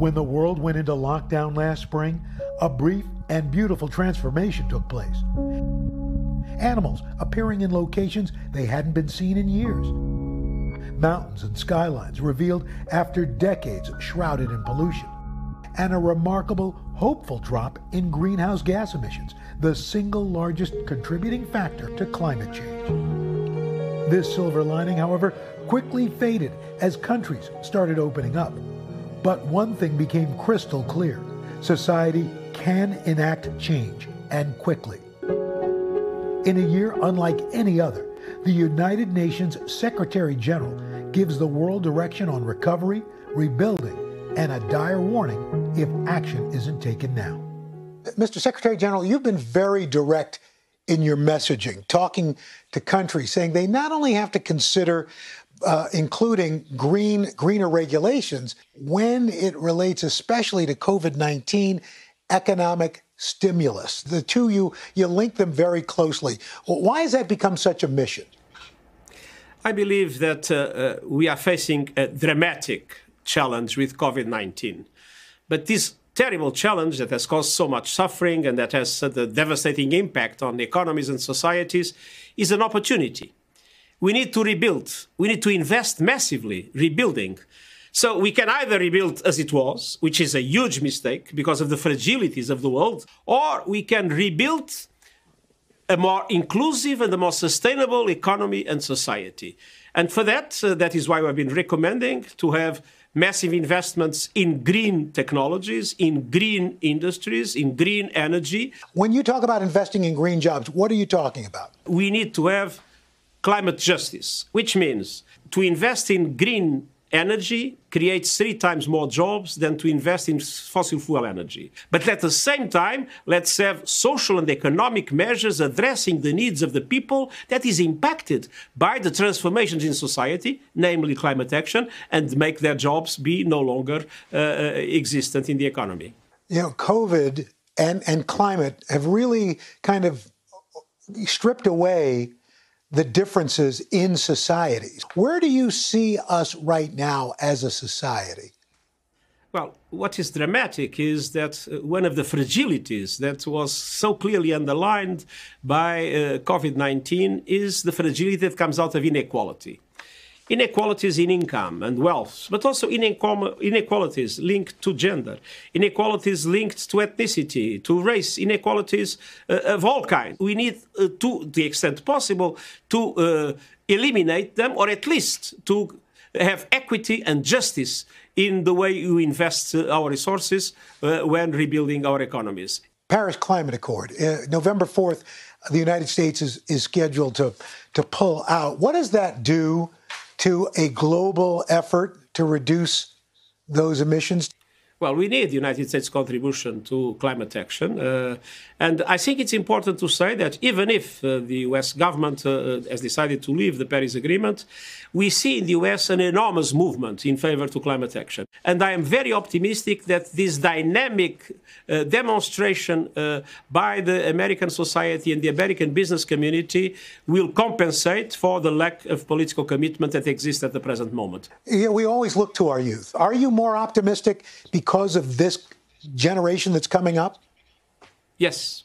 when the world went into lockdown last spring, a brief and beautiful transformation took place. Animals appearing in locations they hadn't been seen in years. Mountains and skylines revealed after decades shrouded in pollution. And a remarkable, hopeful drop in greenhouse gas emissions, the single largest contributing factor to climate change. This silver lining, however, quickly faded as countries started opening up. But one thing became crystal clear society can enact change, and quickly. In a year unlike any other, the United Nations Secretary General gives the world direction on recovery, rebuilding, and a dire warning if action isn't taken now. Mr. Secretary General, you've been very direct in your messaging, talking to countries, saying they not only have to consider uh, including green greener regulations when it relates especially to COVID-19 economic stimulus. The two you you link them very closely. Why has that become such a mission? I believe that uh, uh, we are facing a dramatic challenge with COVID-19. But this terrible challenge that has caused so much suffering and that has had uh, a devastating impact on economies and societies is an opportunity we need to rebuild. We need to invest massively rebuilding. So we can either rebuild as it was, which is a huge mistake because of the fragilities of the world, or we can rebuild a more inclusive and a more sustainable economy and society. And for that, uh, that is why we've been recommending to have massive investments in green technologies, in green industries, in green energy. When you talk about investing in green jobs, what are you talking about? We need to have climate justice, which means to invest in green energy creates three times more jobs than to invest in fossil fuel energy. But at the same time, let's have social and economic measures addressing the needs of the people that is impacted by the transformations in society, namely climate action, and make their jobs be no longer uh, uh existent in the economy. You know, COVID and, and climate have really kind of stripped away the differences in societies. Where do you see us right now as a society? Well, what is dramatic is that uh, one of the fragilities that was so clearly underlined by uh, COVID 19 is the fragility that comes out of inequality inequalities in income and wealth, but also inequalities linked to gender, inequalities linked to ethnicity, to race, inequalities uh, of all kinds. We need, uh, to the extent possible, to uh, eliminate them or at least to have equity and justice in the way you invest uh, our resources uh, when rebuilding our economies. Paris Climate Accord, uh, November 4th, the United States is, is scheduled to, to pull out. What does that do to a global effort to reduce those emissions? Well, we need the United States' contribution to climate action. Uh, and I think it's important to say that even if uh, the US government uh, uh, has decided to leave the Paris Agreement, we see in the US an enormous movement in favor to climate action. And I am very optimistic that this dynamic uh, demonstration uh, by the American society and the American business community will compensate for the lack of political commitment that exists at the present moment. Yeah, we always look to our youth. Are you more optimistic because because of this generation that's coming up? Yes.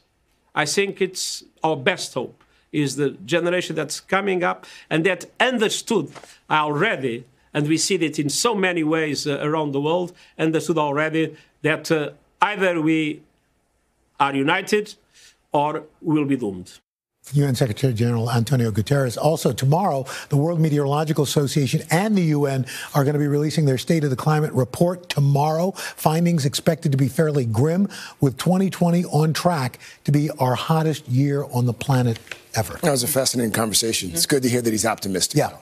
I think it's our best hope is the generation that's coming up and that understood already and we see it in so many ways uh, around the world understood already that uh, either we are united or we'll be doomed. UN Secretary General Antonio Guterres. Also, tomorrow, the World Meteorological Association and the UN are going to be releasing their State of the Climate report tomorrow. Findings expected to be fairly grim, with 2020 on track to be our hottest year on the planet ever. That was a fascinating conversation. It's good to hear that he's optimistic. Yeah.